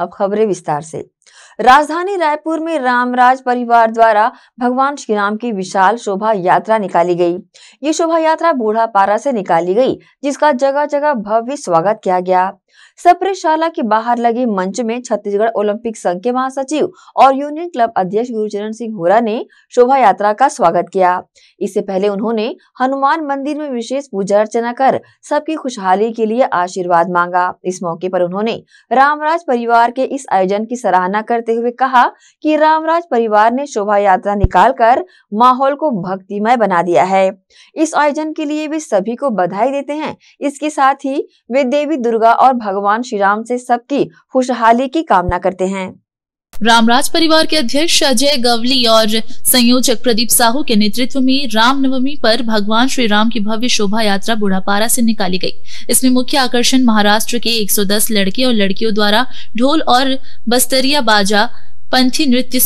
अब खबरें विस्तार से राजधानी रायपुर में रामराज परिवार द्वारा भगवान श्री राम की विशाल शोभा यात्रा निकाली गई ये शोभा यात्रा बूढ़ा पारा से निकाली गई जिसका जगह जगह भव्य स्वागत किया गया शाला के बाहर लगे मंच में छत्तीसगढ़ ओलंपिक संघ के महासचिव और यूनियन क्लब अध्यक्ष गुरुचरण सिंह होरा ने शोभा यात्रा का स्वागत किया इससे पहले उन्होंने हनुमान मंदिर में विशेष पूजा अर्चना कर सबकी खुशहाली के लिए आशीर्वाद मांगा इस मौके पर उन्होंने रामराज परिवार के इस आयोजन की सराहना सराहना करते हुए कहा कि रामराज परिवार ने शोभा यात्रा निकालकर माहौल को भक्तिमय बना दिया है इस आयोजन के लिए वे सभी को बधाई देते हैं इसके साथ ही वे देवी दुर्गा और भगवान श्री राम से सबकी खुशहाली की कामना करते हैं रामराज परिवार के अध्यक्ष अजय गवली और संयोजक प्रदीप साहू के नेतृत्व में रामनवमी पर भगवान श्री राम की भव्य शोभा यात्रा बुढ़ापारा से निकाली गई इसमें मुख्य आकर्षण महाराष्ट्र के 110 लड़के और लड़कियों द्वारा ढोल और बस्तरिया बाजा पंथी नृत्य